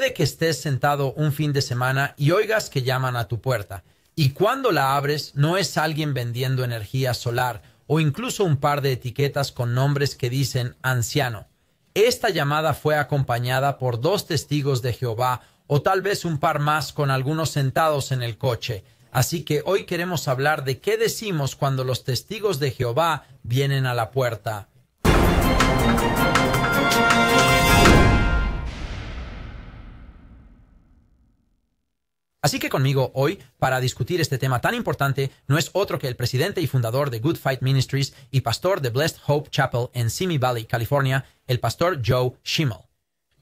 Puede que estés sentado un fin de semana y oigas que llaman a tu puerta. Y cuando la abres, no es alguien vendiendo energía solar o incluso un par de etiquetas con nombres que dicen anciano. Esta llamada fue acompañada por dos testigos de Jehová o tal vez un par más con algunos sentados en el coche. Así que hoy queremos hablar de qué decimos cuando los testigos de Jehová vienen a la puerta. Así que conmigo hoy, para discutir este tema tan importante, no es otro que el presidente y fundador de Good Fight Ministries y pastor de Blessed Hope Chapel en Simi Valley, California, el pastor Joe Schimmel.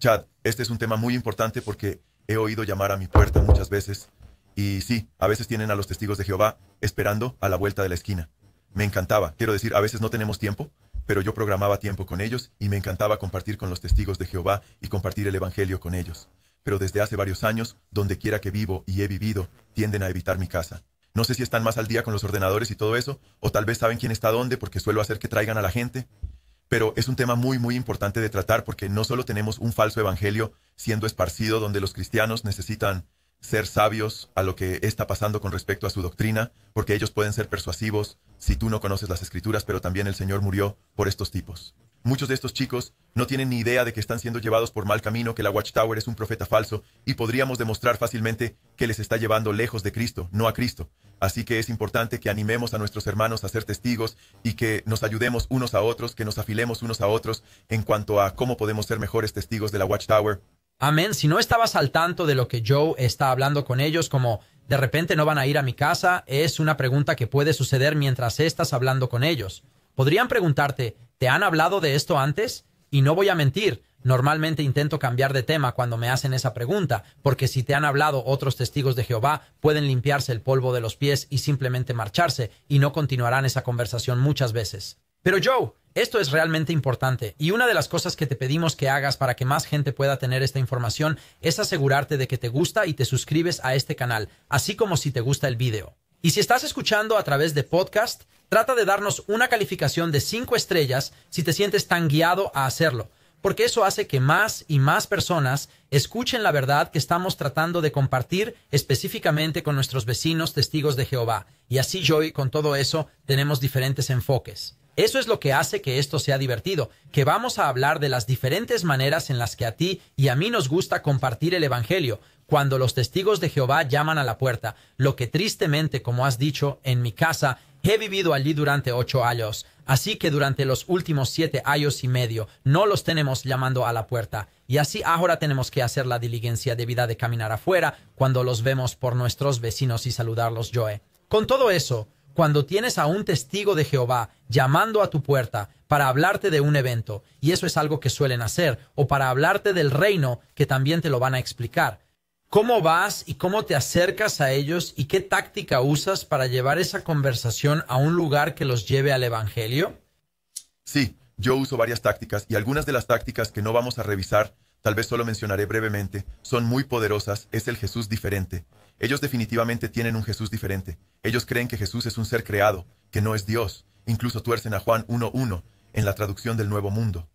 Chad, este es un tema muy importante porque he oído llamar a mi puerta muchas veces y sí, a veces tienen a los testigos de Jehová esperando a la vuelta de la esquina. Me encantaba, quiero decir, a veces no tenemos tiempo, pero yo programaba tiempo con ellos y me encantaba compartir con los testigos de Jehová y compartir el Evangelio con ellos pero desde hace varios años, donde quiera que vivo y he vivido, tienden a evitar mi casa. No sé si están más al día con los ordenadores y todo eso, o tal vez saben quién está dónde porque suelo hacer que traigan a la gente. Pero es un tema muy, muy importante de tratar porque no solo tenemos un falso evangelio siendo esparcido donde los cristianos necesitan ser sabios a lo que está pasando con respecto a su doctrina, porque ellos pueden ser persuasivos si tú no conoces las escrituras, pero también el Señor murió por estos tipos. Muchos de estos chicos no tienen ni idea de que están siendo llevados por mal camino, que la Watchtower es un profeta falso, y podríamos demostrar fácilmente que les está llevando lejos de Cristo, no a Cristo. Así que es importante que animemos a nuestros hermanos a ser testigos y que nos ayudemos unos a otros, que nos afilemos unos a otros en cuanto a cómo podemos ser mejores testigos de la Watchtower Amén. Si no estabas al tanto de lo que Joe está hablando con ellos, como de repente no van a ir a mi casa, es una pregunta que puede suceder mientras estás hablando con ellos. Podrían preguntarte, ¿te han hablado de esto antes? Y no voy a mentir, Normalmente intento cambiar de tema cuando me hacen esa pregunta, porque si te han hablado otros testigos de Jehová, pueden limpiarse el polvo de los pies y simplemente marcharse, y no continuarán esa conversación muchas veces. Pero Joe, esto es realmente importante y una de las cosas que te pedimos que hagas para que más gente pueda tener esta información es asegurarte de que te gusta y te suscribes a este canal, así como si te gusta el video. Y si estás escuchando a través de podcast, trata de darnos una calificación de 5 estrellas si te sientes tan guiado a hacerlo, porque eso hace que más y más personas escuchen la verdad que estamos tratando de compartir específicamente con nuestros vecinos testigos de Jehová. Y así, Joy, con todo eso, tenemos diferentes enfoques. Eso es lo que hace que esto sea divertido, que vamos a hablar de las diferentes maneras en las que a ti y a mí nos gusta compartir el Evangelio, cuando los testigos de Jehová llaman a la puerta, lo que tristemente, como has dicho, en mi casa he vivido allí durante ocho años, así que durante los últimos siete años y medio no los tenemos llamando a la puerta, y así ahora tenemos que hacer la diligencia debida de caminar afuera cuando los vemos por nuestros vecinos y saludarlos, Joe. Con todo eso, cuando tienes a un testigo de Jehová llamando a tu puerta para hablarte de un evento, y eso es algo que suelen hacer, o para hablarte del reino, que también te lo van a explicar. ¿Cómo vas y cómo te acercas a ellos y qué táctica usas para llevar esa conversación a un lugar que los lleve al Evangelio? Sí, yo uso varias tácticas y algunas de las tácticas que no vamos a revisar tal vez solo mencionaré brevemente, son muy poderosas, es el Jesús diferente. Ellos definitivamente tienen un Jesús diferente. Ellos creen que Jesús es un ser creado, que no es Dios. Incluso tuercen a Juan 1.1 en la traducción del Nuevo Mundo.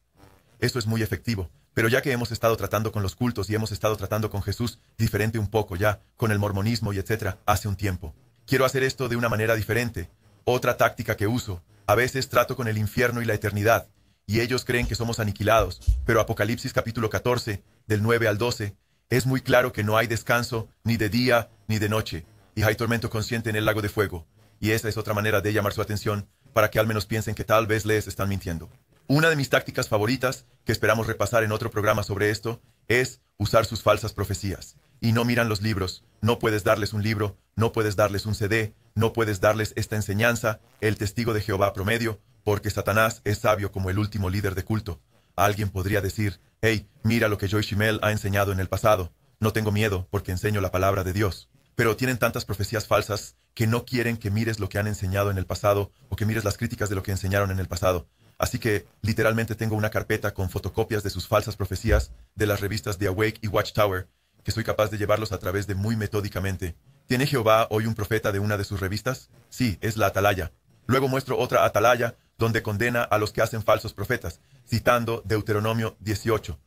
Eso es muy efectivo. Pero ya que hemos estado tratando con los cultos y hemos estado tratando con Jesús, diferente un poco ya, con el mormonismo y etcétera, hace un tiempo. Quiero hacer esto de una manera diferente. Otra táctica que uso. A veces trato con el infierno y la eternidad, y ellos creen que somos aniquilados, pero Apocalipsis capítulo 14, del 9 al 12, es muy claro que no hay descanso ni de día ni de noche, y hay tormento consciente en el lago de fuego, y esa es otra manera de llamar su atención para que al menos piensen que tal vez les están mintiendo. Una de mis tácticas favoritas, que esperamos repasar en otro programa sobre esto, es usar sus falsas profecías. Y no miran los libros, no puedes darles un libro, no puedes darles un CD, no puedes darles esta enseñanza, el testigo de Jehová promedio, porque Satanás es sabio como el último líder de culto. Alguien podría decir, hey, mira lo que Joy Shimel ha enseñado en el pasado. No tengo miedo porque enseño la palabra de Dios. Pero tienen tantas profecías falsas que no quieren que mires lo que han enseñado en el pasado o que mires las críticas de lo que enseñaron en el pasado. Así que literalmente tengo una carpeta con fotocopias de sus falsas profecías de las revistas de Awake y Watchtower, que soy capaz de llevarlos a través de muy metódicamente. ¿Tiene Jehová hoy un profeta de una de sus revistas? Sí, es la atalaya. Luego muestro otra atalaya donde condena a los que hacen falsos profetas, citando Deuteronomio 18.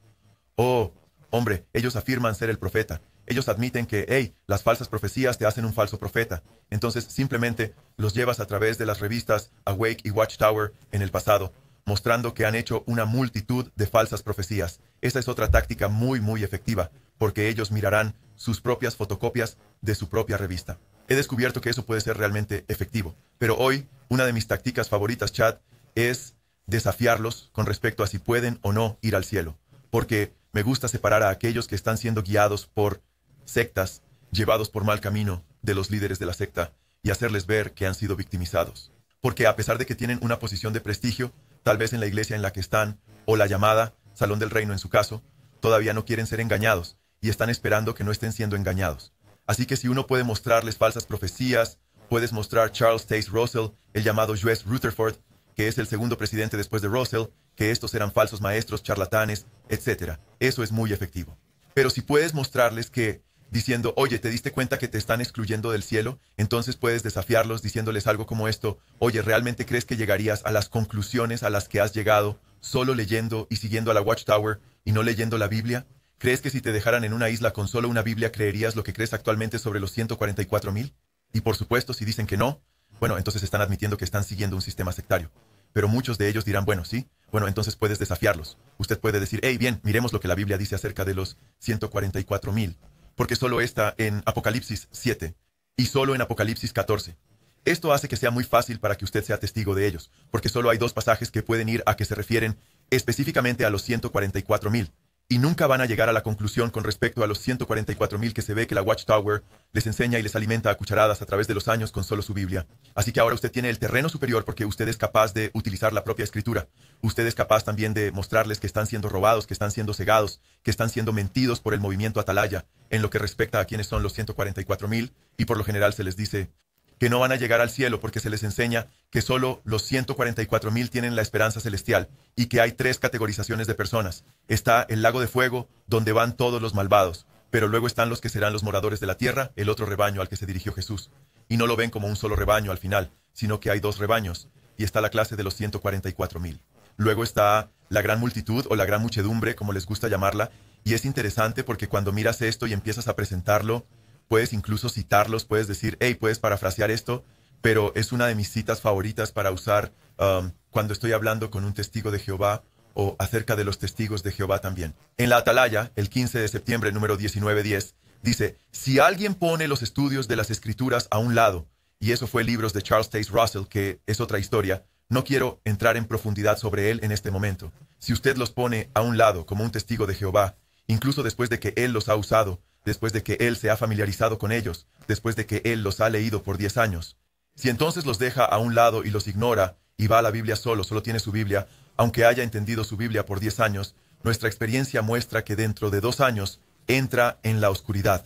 Oh, hombre, ellos afirman ser el profeta. Ellos admiten que, hey, las falsas profecías te hacen un falso profeta. Entonces simplemente los llevas a través de las revistas Awake y Watchtower en el pasado, mostrando que han hecho una multitud de falsas profecías. Esa es otra táctica muy, muy efectiva, porque ellos mirarán sus propias fotocopias de su propia revista he descubierto que eso puede ser realmente efectivo. Pero hoy, una de mis tácticas favoritas, chat, es desafiarlos con respecto a si pueden o no ir al cielo. Porque me gusta separar a aquellos que están siendo guiados por sectas, llevados por mal camino de los líderes de la secta, y hacerles ver que han sido victimizados. Porque a pesar de que tienen una posición de prestigio, tal vez en la iglesia en la que están, o la llamada Salón del Reino en su caso, todavía no quieren ser engañados y están esperando que no estén siendo engañados. Así que si uno puede mostrarles falsas profecías, puedes mostrar Charles Taze Russell, el llamado Juez Rutherford, que es el segundo presidente después de Russell, que estos eran falsos maestros, charlatanes, etc. Eso es muy efectivo. Pero si puedes mostrarles que, diciendo, oye, ¿te diste cuenta que te están excluyendo del cielo? Entonces puedes desafiarlos diciéndoles algo como esto, oye, ¿realmente crees que llegarías a las conclusiones a las que has llegado solo leyendo y siguiendo a la Watchtower y no leyendo la Biblia? ¿Crees que si te dejaran en una isla con solo una Biblia creerías lo que crees actualmente sobre los 144.000? Y por supuesto, si dicen que no, bueno, entonces están admitiendo que están siguiendo un sistema sectario. Pero muchos de ellos dirán, bueno, sí, bueno, entonces puedes desafiarlos. Usted puede decir, hey, bien, miremos lo que la Biblia dice acerca de los mil porque solo está en Apocalipsis 7 y solo en Apocalipsis 14. Esto hace que sea muy fácil para que usted sea testigo de ellos, porque solo hay dos pasajes que pueden ir a que se refieren específicamente a los mil y nunca van a llegar a la conclusión con respecto a los 144.000 que se ve que la Watchtower les enseña y les alimenta a cucharadas a través de los años con solo su Biblia. Así que ahora usted tiene el terreno superior porque usted es capaz de utilizar la propia escritura. Usted es capaz también de mostrarles que están siendo robados, que están siendo cegados, que están siendo mentidos por el movimiento atalaya en lo que respecta a quiénes son los mil y por lo general se les dice, que no van a llegar al cielo porque se les enseña que solo los 144 mil tienen la esperanza celestial y que hay tres categorizaciones de personas. Está el lago de fuego, donde van todos los malvados, pero luego están los que serán los moradores de la tierra, el otro rebaño al que se dirigió Jesús. Y no lo ven como un solo rebaño al final, sino que hay dos rebaños, y está la clase de los 144 mil. Luego está la gran multitud o la gran muchedumbre, como les gusta llamarla, y es interesante porque cuando miras esto y empiezas a presentarlo puedes incluso citarlos, puedes decir, hey, puedes parafrasear esto, pero es una de mis citas favoritas para usar um, cuando estoy hablando con un testigo de Jehová o acerca de los testigos de Jehová también. En la Atalaya, el 15 de septiembre, número 1910, dice, si alguien pone los estudios de las escrituras a un lado, y eso fue libros de Charles Taze Russell, que es otra historia, no quiero entrar en profundidad sobre él en este momento. Si usted los pone a un lado como un testigo de Jehová, incluso después de que él los ha usado, después de que Él se ha familiarizado con ellos, después de que Él los ha leído por diez años. Si entonces los deja a un lado y los ignora, y va a la Biblia solo, solo tiene su Biblia, aunque haya entendido su Biblia por diez años, nuestra experiencia muestra que dentro de dos años entra en la oscuridad.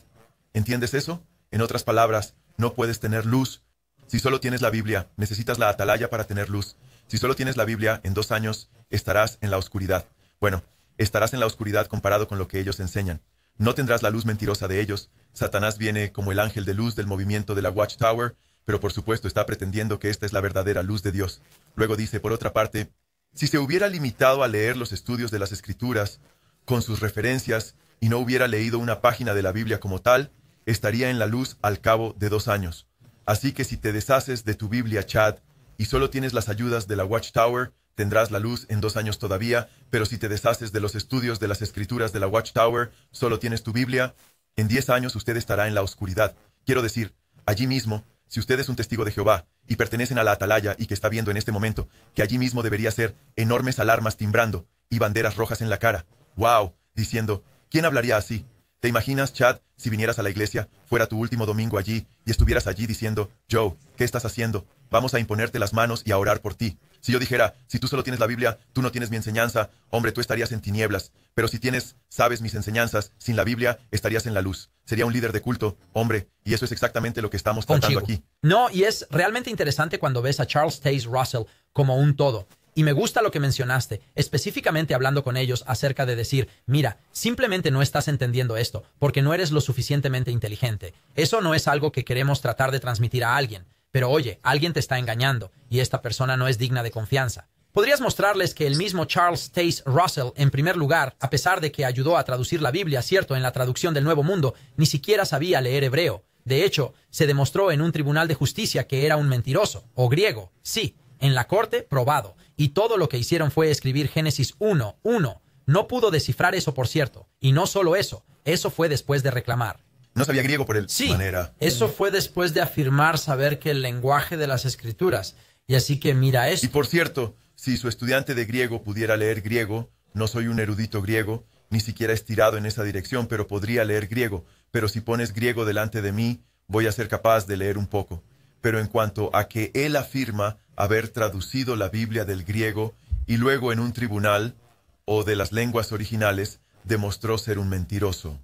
¿Entiendes eso? En otras palabras, no puedes tener luz. Si solo tienes la Biblia, necesitas la atalaya para tener luz. Si solo tienes la Biblia, en dos años estarás en la oscuridad. Bueno, estarás en la oscuridad comparado con lo que ellos enseñan. No tendrás la luz mentirosa de ellos. Satanás viene como el ángel de luz del movimiento de la Watchtower, pero por supuesto está pretendiendo que esta es la verdadera luz de Dios. Luego dice, por otra parte, si se hubiera limitado a leer los estudios de las Escrituras, con sus referencias, y no hubiera leído una página de la Biblia como tal, estaría en la luz al cabo de dos años. Así que si te deshaces de tu Biblia, Chad, y solo tienes las ayudas de la Watchtower, Tendrás la luz en dos años todavía, pero si te deshaces de los estudios de las escrituras de la Watchtower, solo tienes tu Biblia, en diez años usted estará en la oscuridad. Quiero decir, allí mismo, si usted es un testigo de Jehová y pertenecen a la atalaya y que está viendo en este momento, que allí mismo debería ser enormes alarmas timbrando y banderas rojas en la cara. ¡Wow! Diciendo, ¿quién hablaría así? ¿Te imaginas, Chad, si vinieras a la iglesia, fuera tu último domingo allí y estuvieras allí diciendo, Joe, ¿qué estás haciendo? Vamos a imponerte las manos y a orar por ti. Si yo dijera, si tú solo tienes la Biblia, tú no tienes mi enseñanza, hombre, tú estarías en tinieblas. Pero si tienes, sabes mis enseñanzas, sin la Biblia estarías en la luz. Sería un líder de culto, hombre, y eso es exactamente lo que estamos tratando aquí. No, y es realmente interesante cuando ves a Charles Taze Russell como un todo. Y me gusta lo que mencionaste, específicamente hablando con ellos acerca de decir, mira, simplemente no estás entendiendo esto, porque no eres lo suficientemente inteligente. Eso no es algo que queremos tratar de transmitir a alguien. Pero oye, alguien te está engañando y esta persona no es digna de confianza. Podrías mostrarles que el mismo Charles Taze Russell, en primer lugar, a pesar de que ayudó a traducir la Biblia, cierto, en la traducción del Nuevo Mundo, ni siquiera sabía leer hebreo. De hecho, se demostró en un tribunal de justicia que era un mentiroso, o griego, sí, en la corte, probado, y todo lo que hicieron fue escribir Génesis 1, 1. No pudo descifrar eso, por cierto, y no solo eso, eso fue después de reclamar. No sabía griego por el sí, manera. Eso fue después de afirmar saber que el lenguaje de las escrituras. Y así que mira esto. Y por cierto, si su estudiante de griego pudiera leer griego, no soy un erudito griego, ni siquiera estirado en esa dirección, pero podría leer griego. Pero si pones griego delante de mí, voy a ser capaz de leer un poco. Pero en cuanto a que él afirma haber traducido la Biblia del griego y luego en un tribunal o de las lenguas originales demostró ser un mentiroso.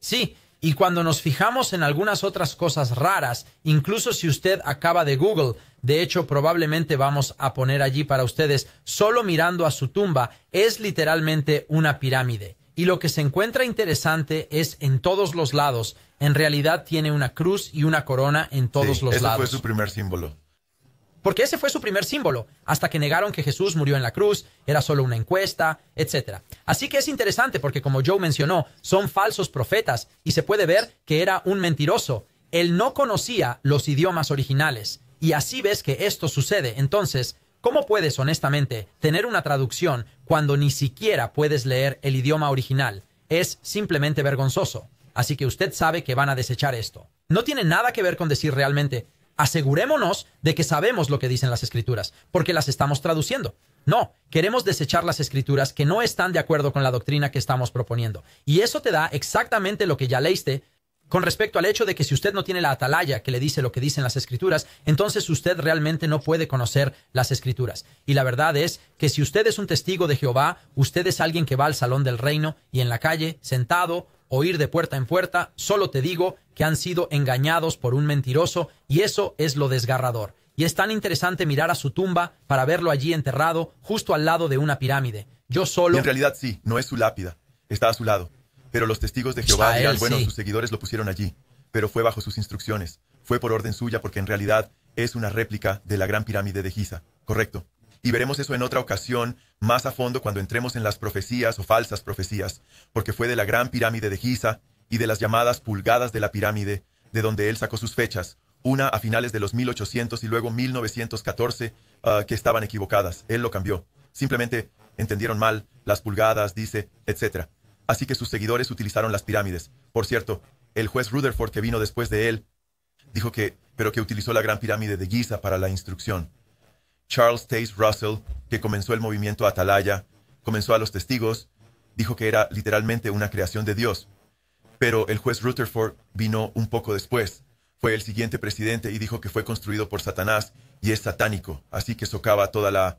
Sí, y cuando nos fijamos en algunas otras cosas raras, incluso si usted acaba de Google, de hecho probablemente vamos a poner allí para ustedes, solo mirando a su tumba, es literalmente una pirámide. Y lo que se encuentra interesante es en todos los lados, en realidad tiene una cruz y una corona en todos los lados. Ese fue su primer símbolo. Porque ese fue su primer símbolo, hasta que negaron que Jesús murió en la cruz, era solo una encuesta, etc. Así que es interesante porque, como Joe mencionó, son falsos profetas y se puede ver que era un mentiroso. Él no conocía los idiomas originales. Y así ves que esto sucede. Entonces, ¿cómo puedes honestamente tener una traducción cuando ni siquiera puedes leer el idioma original? Es simplemente vergonzoso. Así que usted sabe que van a desechar esto. No tiene nada que ver con decir realmente, asegurémonos de que sabemos lo que dicen las escrituras, porque las estamos traduciendo. No, queremos desechar las escrituras que no están de acuerdo con la doctrina que estamos proponiendo. Y eso te da exactamente lo que ya leíste con respecto al hecho de que si usted no tiene la atalaya que le dice lo que dicen las escrituras, entonces usted realmente no puede conocer las escrituras. Y la verdad es que si usted es un testigo de Jehová, usted es alguien que va al salón del reino y en la calle, sentado, o ir de puerta en puerta, solo te digo, que han sido engañados por un mentiroso y eso es lo desgarrador. Y es tan interesante mirar a su tumba para verlo allí enterrado justo al lado de una pirámide. Yo solo... en realidad sí, no es su lápida, está a su lado. Pero los testigos de Jehová bueno, sus seguidores lo pusieron allí, pero fue bajo sus instrucciones, fue por orden suya porque en realidad es una réplica de la gran pirámide de Giza, ¿correcto? Y veremos eso en otra ocasión más a fondo cuando entremos en las profecías o falsas profecías, porque fue de la gran pirámide de Giza y de las llamadas pulgadas de la pirámide, de donde él sacó sus fechas, una a finales de los 1800 y luego 1914, ah, que estaban equivocadas. Él lo cambió. Simplemente entendieron mal, las pulgadas, dice, etc. Así que sus seguidores utilizaron las pirámides. Por cierto, el juez Rutherford que vino después de él, dijo que, pero que utilizó la gran pirámide de Giza para la instrucción. Charles Taze Russell, que comenzó el movimiento Atalaya, comenzó a los testigos, dijo que era literalmente una creación de Dios, pero el juez Rutherford vino un poco después. Fue el siguiente presidente y dijo que fue construido por Satanás y es satánico, así que socava toda la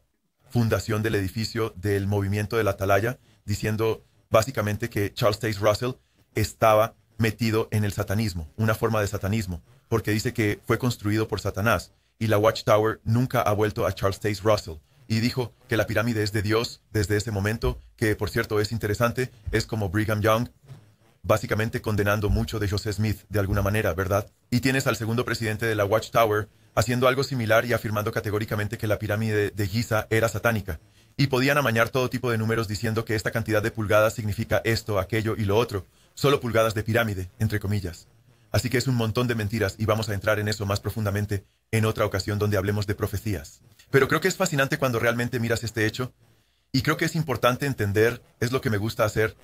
fundación del edificio del movimiento de la atalaya, diciendo básicamente que Charles Taze Russell estaba metido en el satanismo, una forma de satanismo, porque dice que fue construido por Satanás y la Watchtower nunca ha vuelto a Charles Taze Russell. Y dijo que la pirámide es de Dios desde ese momento, que por cierto es interesante, es como Brigham Young básicamente condenando mucho de Joseph Smith de alguna manera, ¿verdad? Y tienes al segundo presidente de la Watchtower haciendo algo similar y afirmando categóricamente que la pirámide de Giza era satánica. Y podían amañar todo tipo de números diciendo que esta cantidad de pulgadas significa esto, aquello y lo otro, solo pulgadas de pirámide, entre comillas. Así que es un montón de mentiras y vamos a entrar en eso más profundamente en otra ocasión donde hablemos de profecías. Pero creo que es fascinante cuando realmente miras este hecho y creo que es importante entender, es lo que me gusta hacer,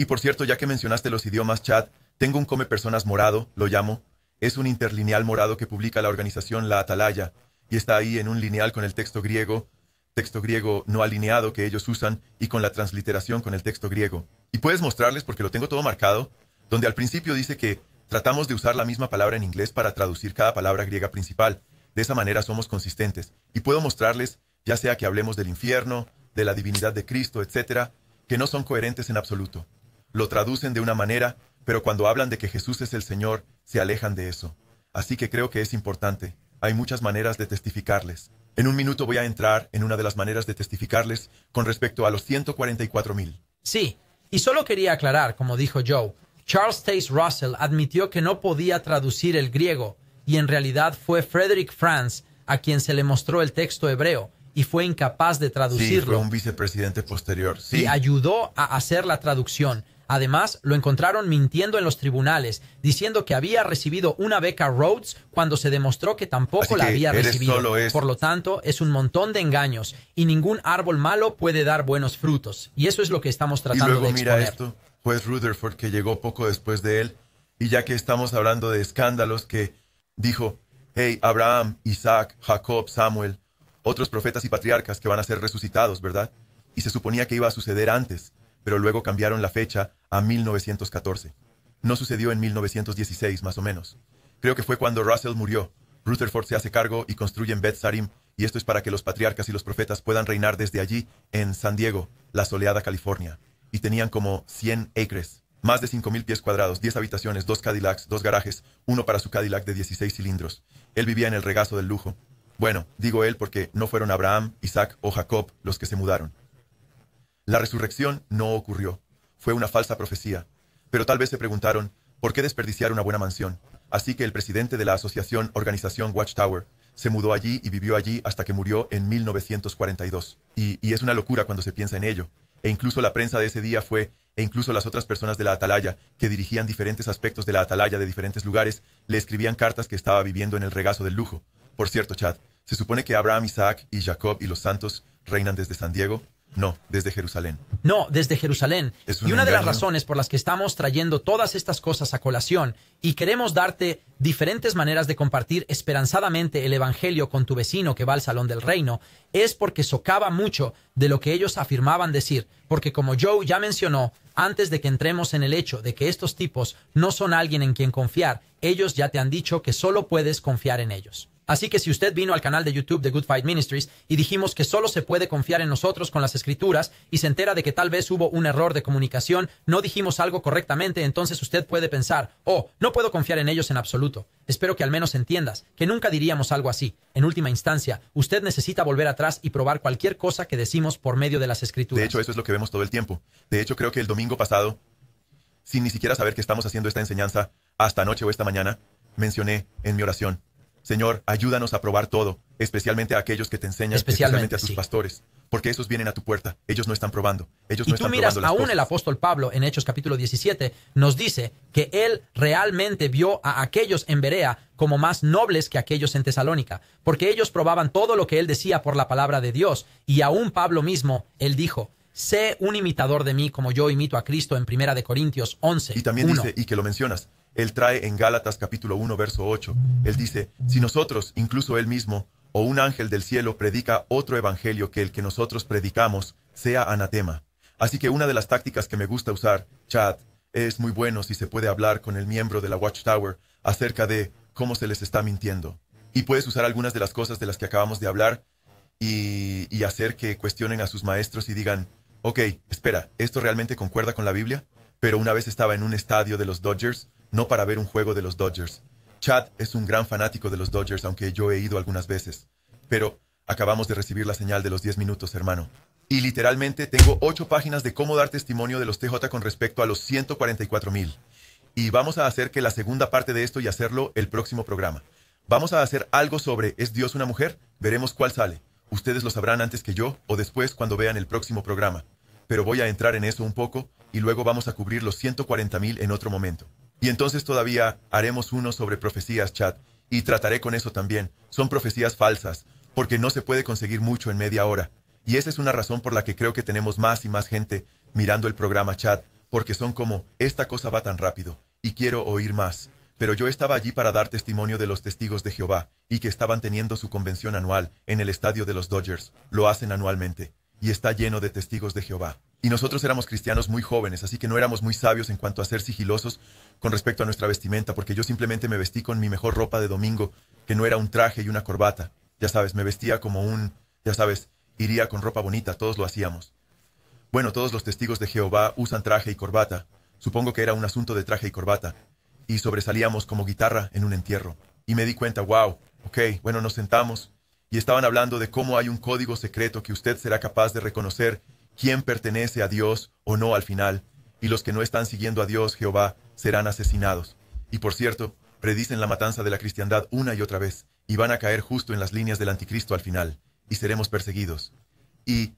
y por cierto, ya que mencionaste los idiomas, chat, tengo un Come Personas morado, lo llamo. Es un interlineal morado que publica la organización La Atalaya, y está ahí en un lineal con el texto griego, texto griego no alineado que ellos usan, y con la transliteración con el texto griego. Y puedes mostrarles, porque lo tengo todo marcado, donde al principio dice que tratamos de usar la misma palabra en inglés para traducir cada palabra griega principal. De esa manera somos consistentes. Y puedo mostrarles, ya sea que hablemos del infierno, de la divinidad de Cristo, etcétera, que no son coherentes en absoluto lo traducen de una manera, pero cuando hablan de que Jesús es el Señor, se alejan de eso. Así que creo que es importante. Hay muchas maneras de testificarles. En un minuto voy a entrar en una de las maneras de testificarles con respecto a los 144 mil. Sí, y solo quería aclarar, como dijo Joe, Charles T. Russell admitió que no podía traducir el griego, y en realidad fue Frederick Franz a quien se le mostró el texto hebreo y fue incapaz de traducirlo. Sí, fue un vicepresidente posterior. Sí. ayudó a hacer la traducción. Además, lo encontraron mintiendo en los tribunales, diciendo que había recibido una beca Rhodes cuando se demostró que tampoco la había recibido. Por lo tanto, es un montón de engaños y ningún árbol malo puede dar buenos frutos. Y eso es lo que estamos tratando de exponer. Mira esto, juez Rutherford que llegó poco después de él y ya que estamos hablando de escándalos que dijo, hey, Abraham, Isaac, Jacob, Samuel, otros profetas y patriarcas que van a ser resucitados, ¿verdad? Y se suponía que iba a suceder antes pero luego cambiaron la fecha a 1914. No sucedió en 1916, más o menos. Creo que fue cuando Russell murió. Rutherford se hace cargo y construyen Beth Sarim, y esto es para que los patriarcas y los profetas puedan reinar desde allí, en San Diego, la soleada California. Y tenían como 100 acres, más de 5.000 pies cuadrados, 10 habitaciones, dos Cadillacs, dos garajes, uno para su Cadillac de 16 cilindros. Él vivía en el regazo del lujo. Bueno, digo él porque no fueron Abraham, Isaac o Jacob los que se mudaron. La resurrección no ocurrió. Fue una falsa profecía. Pero tal vez se preguntaron, ¿por qué desperdiciar una buena mansión? Así que el presidente de la asociación Organización Watchtower se mudó allí y vivió allí hasta que murió en 1942. Y, es una locura cuando se piensa en ello. E incluso la prensa de ese día fue, e incluso las otras personas de la atalaya, que dirigían diferentes aspectos de la atalaya de diferentes lugares, le escribían cartas que estaba viviendo en el regazo del lujo. Por cierto, Chad, se supone que Abraham, Isaac y Jacob y los santos reinan desde San Diego, no, desde Jerusalén. No, desde Jerusalén. y una de las razones por las que estamos trayendo todas estas cosas a colación y queremos darte diferentes maneras de compartir esperanzadamente el Evangelio con tu vecino que va al Salón del Reino es porque socava mucho de lo que ellos afirmaban decir, porque como Joe ya mencionó, antes de que entremos en el hecho de que estos tipos no son alguien en quien confiar, ellos ya te han dicho que solo puedes confiar en ellos. Así que si usted vino al canal de YouTube de Good Fight Ministries y dijimos que solo se puede confiar en nosotros con las escrituras y se entera de que tal vez hubo un error de comunicación, no dijimos algo correctamente, entonces usted puede pensar, oh, no puedo confiar en ellos en absoluto. Espero que al menos entiendas que nunca diríamos algo así. En última instancia, usted necesita volver atrás y probar cualquier cosa que decimos por medio de las escrituras. De hecho, eso es lo que vemos todo el tiempo. De hecho, creo que el domingo pasado, sin ni siquiera saber que estamos haciendo esta enseñanza, hasta anoche o esta mañana, mencioné en mi oración Señor, ayúdanos a probar todo, especialmente a aquellos que te enseñan, especialmente, a sus pastores, porque esos vienen a tu puerta, ellos no están probando, ellos no están probando. tú miras, aún el apóstol Pablo en Hechos capítulo 17 nos dice que él realmente vio a aquellos en Berea como más nobles que aquellos en Tesalónica, porque ellos probaban todo lo que él decía por la palabra de Dios, y aún Pablo mismo, él dijo, sé un imitador de mí como yo imito a Cristo en Primera de Corintios 11. Y también dice, y que lo mencionas, él trae en Gálatas capítulo 1, verso 8. Él dice, si nosotros, incluso él mismo, o un ángel del cielo predica otro evangelio que el que nosotros predicamos, sea anatema. Así que una de las tácticas que me gusta usar, chat, es muy bueno si se puede hablar con el miembro de la Watchtower acerca de cómo se les está mintiendo. Y puedes usar algunas de las cosas de las que acabamos de hablar y, y, hacer que cuestionen a sus maestros y digan, ok, espera, ¿esto realmente concuerda con la Biblia? Pero una vez estaba en un estadio de los Dodgers no para ver un juego de los Dodgers. Chad es un gran fanático de los Dodgers, aunque yo he ido algunas veces. Pero acabamos de recibir la señal de los 10 minutos, hermano. Y literalmente tengo 8 páginas de cómo dar testimonio de los TJ con respecto a los 144 mil. Y vamos a hacer que la segunda parte de esto y hacerlo el próximo programa. Vamos a hacer algo sobre ¿Es Dios una mujer? Veremos cuál sale. Ustedes lo sabrán antes que yo o después cuando vean el próximo programa. Pero voy a entrar en eso un poco y luego vamos a cubrir los 140 mil en otro momento. Y entonces todavía haremos uno sobre profecías, chat, y trataré con eso también. Son profecías falsas, porque no se puede conseguir mucho en media hora. Y esa es una razón por la que creo que tenemos más y más gente mirando el programa chat, porque son como, esta cosa va tan rápido, y quiero oír más. Pero yo estaba allí para dar testimonio de los testigos de Jehová, y que estaban teniendo su convención anual en el estadio de los Dodgers. Lo hacen anualmente y está lleno de testigos de Jehová. Y nosotros éramos cristianos muy jóvenes, así que no éramos muy sabios en cuanto a ser sigilosos con respecto a nuestra vestimenta, porque yo simplemente me vestí con mi mejor ropa de domingo, que no era un traje y una corbata. Ya sabes, me vestía como un, ya sabes, iría con ropa bonita, todos lo hacíamos. Bueno, todos los testigos de Jehová usan traje y corbata. Supongo que era un asunto de traje y corbata. Y sobresalíamos como guitarra en un entierro. Y me di cuenta, wow, ok, bueno, nos sentamos, y estaban hablando de cómo hay un código secreto que usted será capaz de reconocer quién pertenece a Dios o no al final, y los que no están siguiendo a Dios Jehová serán asesinados. Y por cierto, predicen la matanza de la cristiandad una y otra vez, y van a caer justo en las líneas del anticristo al final, y seremos perseguidos. Y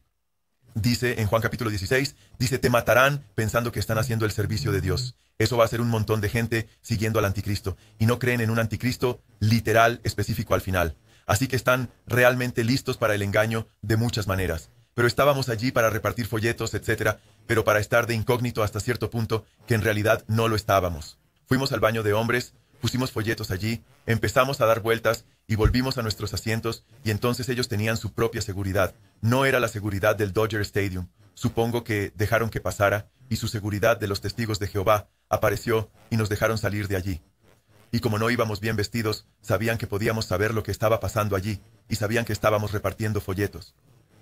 dice en Juan capítulo 16, dice, te matarán pensando que están haciendo el servicio de Dios. Eso va a ser un montón de gente siguiendo al anticristo, y no creen en un anticristo literal específico al final así que están realmente listos para el engaño de muchas maneras. Pero estábamos allí para repartir folletos, etcétera, pero para estar de incógnito hasta cierto punto que en realidad no lo estábamos. Fuimos al baño de hombres, pusimos folletos allí, empezamos a dar vueltas y volvimos a nuestros asientos y entonces ellos tenían su propia seguridad. No era la seguridad del Dodger Stadium. Supongo que dejaron que pasara y su seguridad de los testigos de Jehová apareció y nos dejaron salir de allí y como no íbamos bien vestidos, sabían que podíamos saber lo que estaba pasando allí, y sabían que estábamos repartiendo folletos.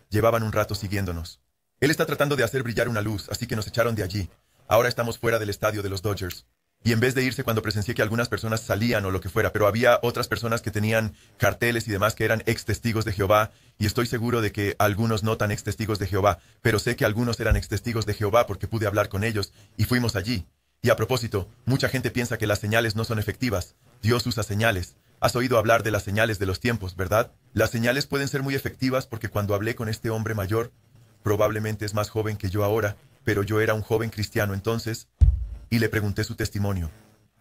Llevaban un rato siguiéndonos. Él está tratando de hacer brillar una luz, así que nos echaron de allí. Ahora estamos fuera del estadio de los Dodgers. Y en vez de irse cuando presencié que algunas personas salían o lo que fuera, pero había otras personas que tenían carteles y demás que eran ex testigos de Jehová, y estoy seguro de que algunos no tan ex testigos de Jehová, pero sé que algunos eran ex testigos de Jehová porque pude hablar con ellos, y fuimos allí, y a propósito, mucha gente piensa que las señales no son efectivas. Dios usa señales. Has oído hablar de las señales de los tiempos, ¿verdad? Las señales pueden ser muy efectivas porque cuando hablé con este hombre mayor, probablemente es más joven que yo ahora, pero yo era un joven cristiano entonces, y le pregunté su testimonio.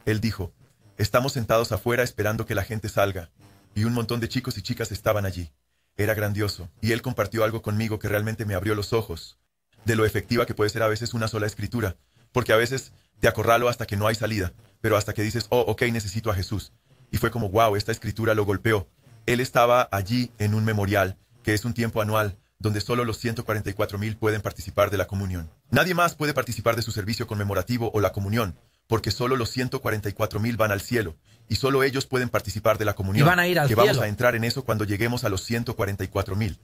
Él dijo, estamos sentados afuera esperando que la gente salga, y un montón de chicos y chicas estaban allí. Era grandioso, y él compartió algo conmigo que realmente me abrió los ojos, de lo efectiva que puede ser a veces una sola escritura, porque a veces te acorralo hasta que no hay salida, pero hasta que dices, oh, ok, necesito a Jesús. Y fue como, wow, esta escritura lo golpeó. Él estaba allí en un memorial, que es un tiempo anual, donde solo los 144 mil pueden participar de la comunión. Nadie más puede participar de su servicio conmemorativo o la comunión, porque solo los 144 mil van al cielo, y solo ellos pueden participar de la comunión. Y van a ir al que vamos a entrar en eso cuando lleguemos a los 144 mil.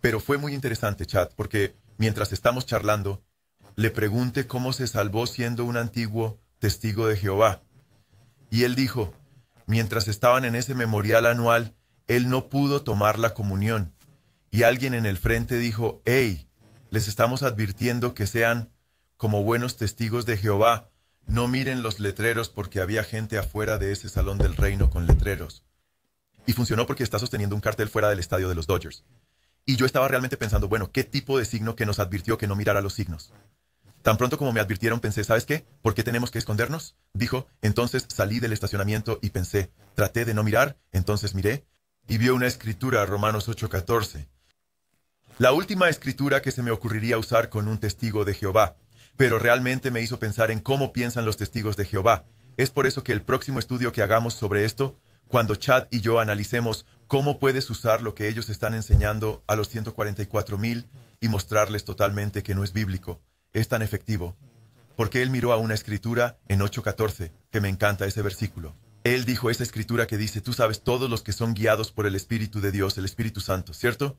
Pero fue muy interesante, chat, porque mientras estamos charlando, le pregunte cómo se salvó siendo un antiguo testigo de Jehová. Y él dijo, mientras estaban en ese memorial anual, él no pudo tomar la comunión. Y alguien en el frente dijo, hey, les estamos advirtiendo que sean como buenos testigos de Jehová, no miren los letreros porque había gente afuera de ese salón del reino con letreros. Y funcionó porque está sosteniendo un cartel fuera del estadio de los Dodgers. Y yo estaba realmente pensando, bueno, ¿qué tipo de signo que nos advirtió que no mirara los signos? Tan pronto como me advirtieron pensé, ¿sabes qué? ¿Por qué tenemos que escondernos? Dijo, entonces salí del estacionamiento y pensé, traté de no mirar, entonces miré, y vio una escritura, Romanos 8:14. La última escritura que se me ocurriría usar con un testigo de Jehová, pero realmente me hizo pensar en cómo piensan los testigos de Jehová. Es por eso que el próximo estudio que hagamos sobre esto, cuando Chad y yo analicemos cómo puedes usar lo que ellos están enseñando a los 144.000 y mostrarles totalmente que no es bíblico, es tan efectivo? Porque él miró a una escritura en 8.14, que me encanta ese versículo. Él dijo esa escritura que dice, tú sabes todos los que son guiados por el Espíritu de Dios, el Espíritu Santo, ¿cierto?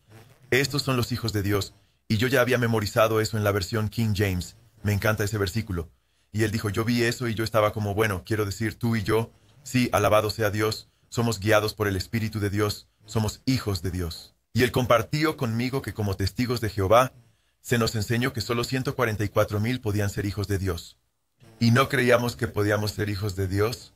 Estos son los hijos de Dios. Y yo ya había memorizado eso en la versión King James. Me encanta ese versículo. Y él dijo, yo vi eso y yo estaba como, bueno, quiero decir, tú y yo, sí, alabado sea Dios, somos guiados por el Espíritu de Dios, somos hijos de Dios. Y él compartió conmigo que como testigos de Jehová, se nos enseñó que solo 144 mil podían ser hijos de Dios. Y no creíamos que podíamos ser hijos de Dios.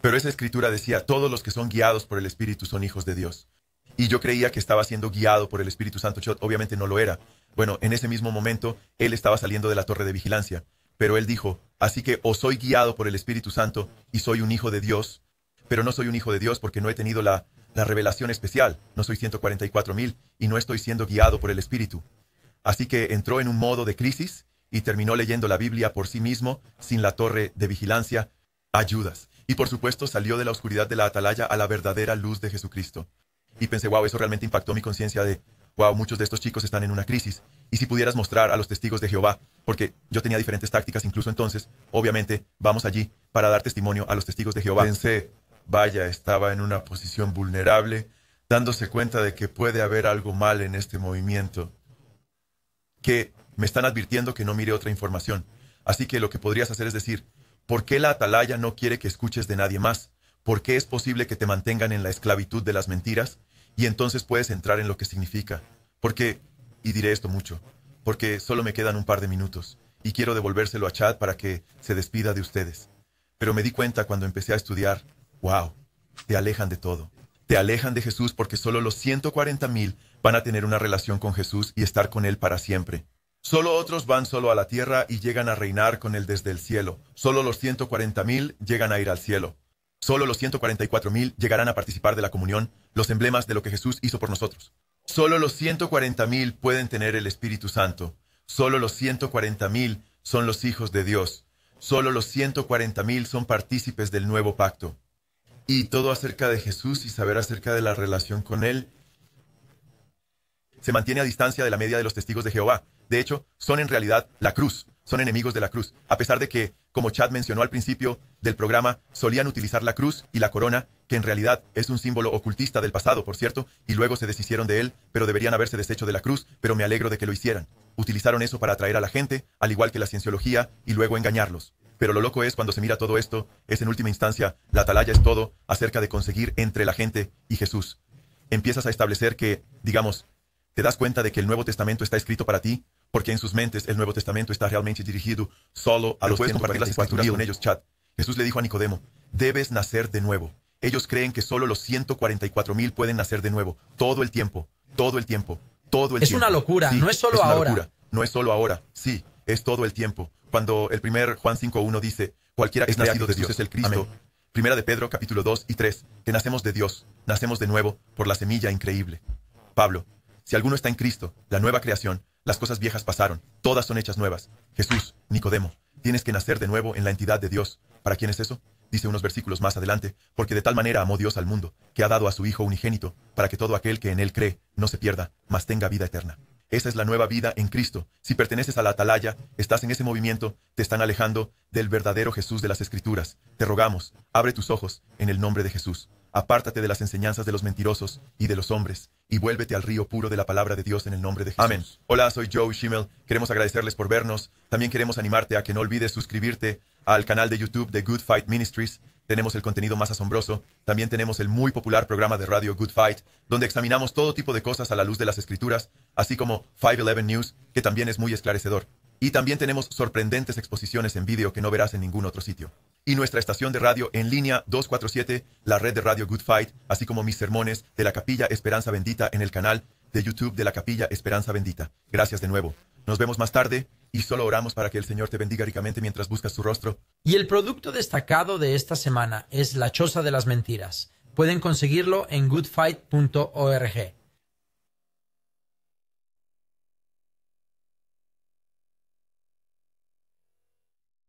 Pero esa escritura decía, todos los que son guiados por el Espíritu son hijos de Dios. Y yo creía que estaba siendo guiado por el Espíritu Santo. obviamente no lo era. Bueno, en ese mismo momento, él estaba saliendo de la torre de vigilancia. Pero él dijo, así que o soy guiado por el Espíritu Santo y soy un hijo de Dios, pero no soy un hijo de Dios porque no he tenido la la revelación especial. No soy 144.000 y no estoy siendo guiado por el Espíritu. Así que entró en un modo de crisis y terminó leyendo la Biblia por sí mismo, sin la torre de vigilancia, ayudas. Y por supuesto salió de la oscuridad de la atalaya a la verdadera luz de Jesucristo. Y pensé, wow, eso realmente impactó mi conciencia de, wow, muchos de estos chicos están en una crisis. Y si pudieras mostrar a los testigos de Jehová, porque yo tenía diferentes tácticas incluso entonces, obviamente vamos allí para dar testimonio a los testigos de Jehová. Pensé, Vaya, estaba en una posición vulnerable, dándose cuenta de que puede haber algo mal en este movimiento, que me están advirtiendo que no mire otra información. Así que lo que podrías hacer es decir, ¿por qué la atalaya no quiere que escuches de nadie más? ¿Por qué es posible que te mantengan en la esclavitud de las mentiras? Y entonces puedes entrar en lo que significa. Porque, y diré esto mucho, porque solo me quedan un par de minutos y quiero devolvérselo a Chad para que se despida de ustedes. Pero me di cuenta cuando empecé a estudiar wow, te alejan de todo. Te alejan de Jesús porque solo los 140 mil van a tener una relación con Jesús y estar con Él para siempre. Solo otros van solo a la tierra y llegan a reinar con Él desde el cielo. Solo los 140 mil llegan a ir al cielo. Solo los 144 mil llegarán a participar de la comunión, los emblemas de lo que Jesús hizo por nosotros. Solo los 140 mil pueden tener el Espíritu Santo. Solo los 140 mil son los hijos de Dios. Solo los 140 mil son partícipes del nuevo pacto y todo acerca de Jesús y saber acerca de la relación con Él. Se mantiene a distancia de la media de los testigos de Jehová. De hecho, son en realidad la cruz, son enemigos de la cruz, a pesar de que, como Chad mencionó al principio del programa, solían utilizar la cruz y la corona, que en realidad es un símbolo ocultista del pasado, por cierto, y luego se deshicieron de él, pero deberían haberse deshecho de la cruz, pero me alegro de que lo hicieran. Utilizaron eso para atraer a la gente, al igual que la cienciología, y luego engañarlos. Pero lo loco es cuando se mira todo esto, es en última instancia, la atalaya es todo acerca de conseguir entre la gente y Jesús. Empiezas a establecer que, digamos, te das cuenta de que el Nuevo Testamento está escrito para ti, porque en sus mentes el Nuevo Testamento está realmente dirigido solo a los que compartir las escrituras con ellos, chat. Jesús le dijo a Nicodemo, debes nacer de nuevo. Ellos creen que solo los 144 mil pueden nacer de nuevo, todo el tiempo, todo el tiempo, todo el tiempo. Es una locura, no es solo ahora. No es solo ahora, sí, es todo el tiempo. Cuando el primer Juan 5.1 dice, cualquiera que es nacido de Dios es el Cristo. Primera de Pedro capítulo 2 y 3, que nacemos de Dios, nacemos de nuevo por la semilla increíble. Pablo, si alguno está en Cristo, la nueva creación, las cosas viejas pasaron, todas son hechas nuevas. Jesús, Nicodemo, tienes que nacer de nuevo en la entidad de Dios. ¿Para quién es eso? Dice unos versículos más adelante, porque de tal manera amó Dios al mundo, que ha dado a su Hijo unigénito, para que todo aquel que en él cree no se pierda, mas tenga vida eterna. Esa es la nueva vida en Cristo. Si perteneces a la atalaya, estás en ese movimiento, te están alejando del verdadero Jesús de las Escrituras. Te rogamos, abre tus ojos en el nombre de Jesús. Apártate de las enseñanzas de los mentirosos y de los hombres, y vuélvete al río puro de la palabra de Dios en el nombre de Jesús. Amén. Hola, soy Joe Schimmel. Queremos agradecerles por vernos. También queremos animarte a que no olvides suscribirte al canal de YouTube de Good Fight Ministries tenemos el contenido más asombroso, también tenemos el muy popular programa de radio Good Fight, donde examinamos todo tipo de cosas a la luz de las escrituras, así como 511 News, que también es muy esclarecedor. Y también tenemos sorprendentes exposiciones en vídeo que no verás en ningún otro sitio. Y nuestra estación de radio en línea 247, la red de radio Good Fight, así como mis sermones de la Capilla Esperanza Bendita en el canal de YouTube de la Capilla Esperanza Bendita. Gracias de nuevo. Nos vemos más tarde y solo oramos para que el Señor te bendiga ricamente mientras buscas su rostro. Y el producto destacado de esta semana es La Choza de las Mentiras. Pueden conseguirlo en goodfight.org.